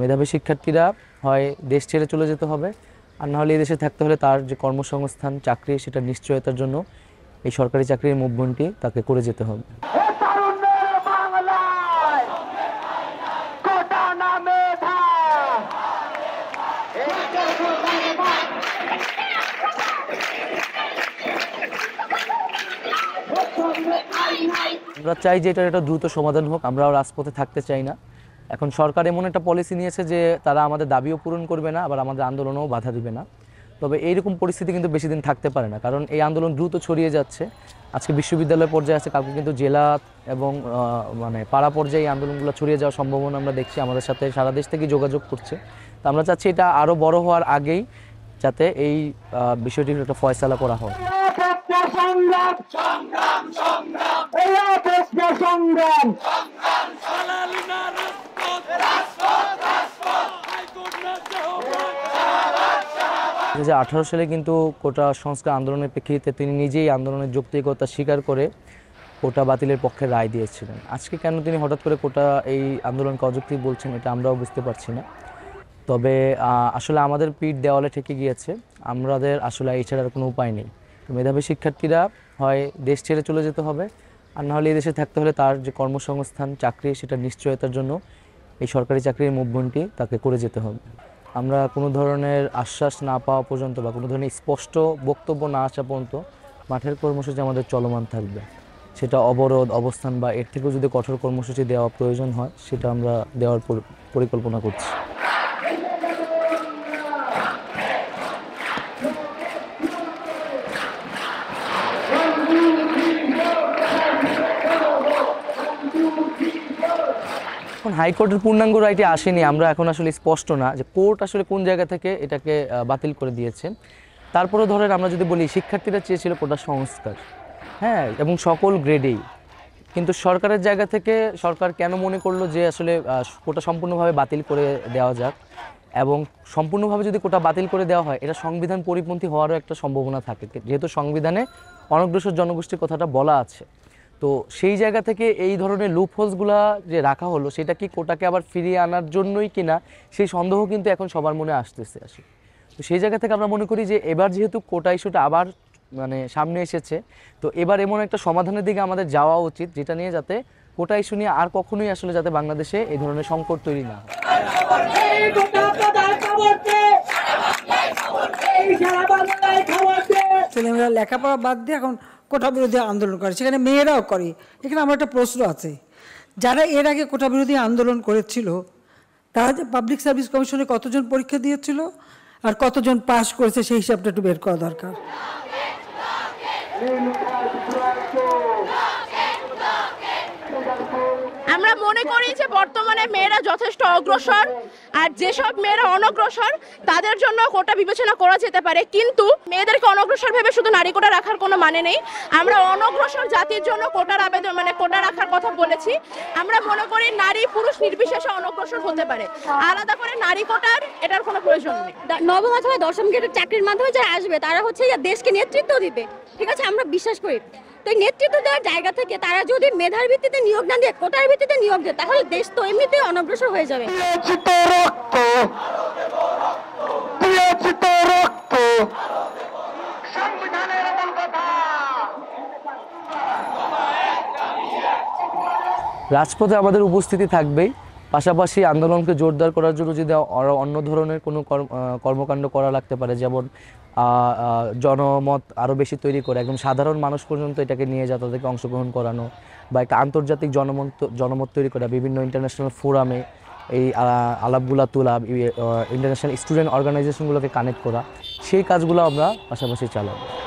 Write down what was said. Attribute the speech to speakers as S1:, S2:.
S1: মেধাবী শিক্ষার্থীরা হয় দেশ ছেড়ে চলে যেতে হবে আর নাহলে এদেশে দেশে থাকতে হলে তার যে কর্মসংস্থান চাকরি সেটা নিশ্চয়তার জন্য এই সরকারি চাকরির মুভমেন্টটি তাকে করে যেতে হবে আমরা চাই যে এটার একটা দ্রুত সমাধান হোক আমরাও রাজপথে থাকতে চাই না এখন সরকার এমন একটা পলিসি নিয়েছে যে তারা আমাদের দাবিও পূরণ করবে না আবার আমাদের আন্দোলনও বাধা দিবে না তবে এইরকম পরিস্থিতি কিন্তু বেশি দিন থাকতে পারে না কারণ এই আন্দোলন দ্রুত ছড়িয়ে যাচ্ছে আজকে বিশ্ববিদ্যালয় পর্যায়ে আছে কাউকে কিন্তু জেলা এবং মানে পাড়া পর্যায়ে এই আন্দোলনগুলো ছড়িয়ে যাওয়ার সম্ভাবনা আমরা দেখছি আমাদের সাথে সারা দেশ থেকে যোগাযোগ করছে তো আমরা চাচ্ছি এটা আরও বড় হওয়ার আগেই যাতে এই বিষয়টির একটা ফয়সালা করা হয় সংগ্রাম সংগ্রাম সংগ্রাম সংগ্রাম দু হাজার সালে কিন্তু কোটা সংস্কার আন্দোলনের প্রেক্ষিতে তিনি নিজেই আন্দোলনের যৌক্তিকতা স্বীকার করে কোটা বাতিলের পক্ষে রায় দিয়েছিলেন আজকে কেন তিনি হঠাৎ করে কোটা এই আন্দোলনকে অযৌক্তিক বলছেন এটা আমরাও বুঝতে পারছি না তবে আসলে আমাদের পিঠ দেওয়ালে ঠেকে গিয়েছে আমাদের আসলে এছাড়ার কোনো উপায় নেই মেধাবী শিক্ষার্থীরা হয় দেশ ছেড়ে চলে যেতে হবে আর নাহলে এই দেশে থাকতে হলে তার যে কর্মসংস্থান চাকরি সেটা নিশ্চয়তার জন্য এই সরকারি চাকরির মুভমেন্টটি তাকে করে যেতে হবে আমরা কোনো ধরনের আশ্বাস না পাওয়া পর্যন্ত বা কোনো ধরনের স্পষ্ট বক্তব্য না আসা পর্যন্ত মাঠের কর্মসূচি আমাদের চলমান থাকবে সেটা অবরোধ অবস্থান বা এর থেকেও যদি কঠোর কর্মসূচি দেওয়া প্রয়োজন হয় সেটা আমরা দেওয়ার পরিকল্পনা করছি এখন হাইকোর্টের পূর্ণাঙ্গ রায়টি আসেনি আমরা এখন আসলে স্পষ্ট না যে কোর্ট আসলে কোন জায়গা থেকে এটাকে বাতিল করে দিয়েছেন তারপরে ধরেন আমরা যদি বলি শিক্ষার্থীরা চেয়েছিল কোটা সংস্কার হ্যাঁ এবং সকল গ্রেডেই কিন্তু সরকারের জায়গা থেকে সরকার কেন মনে করলো যে আসলে কোটা সম্পূর্ণভাবে বাতিল করে দেওয়া যাক এবং সম্পূর্ণভাবে যদি কোটা বাতিল করে দেওয়া হয় এটা সংবিধান পরিপন্থী হওয়ারও একটা সম্ভাবনা থাকে যেহেতু সংবিধানে অনগ্রসর জনগোষ্ঠীর কথাটা বলা আছে তো সেই জায়গা থেকে এই ধরনের লুপ হোলসগুলা যে রাখা হলো সেটা কি কোটাকে আবার ফিরিয়ে আনার জন্যই কিনা সেই সন্দেহ কিন্তু এখন সবার মনে আসতেছে আসে তো সেই জায়গা থেকে আমরা মনে করি যে এবার যেহেতু কোটা ইস্যুটা আবার মানে সামনে এসেছে তো এবার এমন একটা সমাধানের দিকে আমাদের যাওয়া উচিত যেটা নিয়ে যাতে কোটা ইস্যু নিয়ে আর কখনোই আসলে যাতে বাংলাদেশে এই ধরনের সংকট তৈরি না হয় ছেলেমেয়েরা লেখাপড়া বাদ দিয়ে এখন কোটা বিরোধী আন্দোলন করে সেখানে মেয়েরাও করে এখানে আমার একটা প্রশ্ন আছে যারা এর আগে কোটা বিরোধী আন্দোলন করেছিল তারা যে পাবলিক সার্ভিস কমিশনে কতজন পরীক্ষা দিয়েছিল আর কতজন পাশ করেছে সেই হিসাবটা একটু বের করা দরকার মনে করি যে বর্তমানে মেয়েরা যথেষ্ট অগ্রসর আর যেসব মেয়েরা অনগ্রসর তাদের জন্য কোটা বিবেচনা করা যেতে পারে কিন্তু মেয়েদেরকে অনগ্রসর ভেবে শুধু নারী কোটা রাখার কোনো মানে নেই আমরা অনগ্রসর জাতির জন্য কোটার আবেদন মানে কোটা রাখার কথা বলেছি আমরা মনে করি নারী পুরুষ নির্বিশেষে অনগ্রসর হতে পারে আলাদা করে নারী কোটার এটার কোনো প্রয়োজন নেই নবম অথবা দশম গেটের চাকরির মাধ্যমে যারা আসবে তারা হচ্ছে দেশকে নেতৃত্ব দিবে ঠিক আছে আমরা বিশ্বাস করি তো নেতৃত্ব দেওয়ার জায়গা থেকে তারা যদি মেধার ভিত্তিতে নিয়োগ না দিয়ে কোটার ভিত্তিতে নিয়োগ দেয় তাহলে দেশ তো এমনিতে অনগ্রসর হয়ে যাবে রাজপথে আমাদের উপস্থিতি থাকবেই পাশাপাশি আন্দোলনকে জোরদার করার জন্য যদি অন্য ধরনের কোনো কর্মকাণ্ড করা লাগতে পারে যেমন জনমত আরও বেশি তৈরি করে একদম সাধারণ মানুষ পর্যন্ত এটাকে নিয়ে যা তাদেরকে অংশগ্রহণ করানো বা একটা আন্তর্জাতিক জনমত জনমত তৈরি করা বিভিন্ন ইন্টারন্যাশনাল ফোরামে এই আলাপগুলা তোলা ইন্টারন্যাশনাল স্টুডেন্ট অর্গানাইজেশনগুলোকে কানেক্ট করা সেই কাজগুলো আমরা পাশাপাশি চালাবো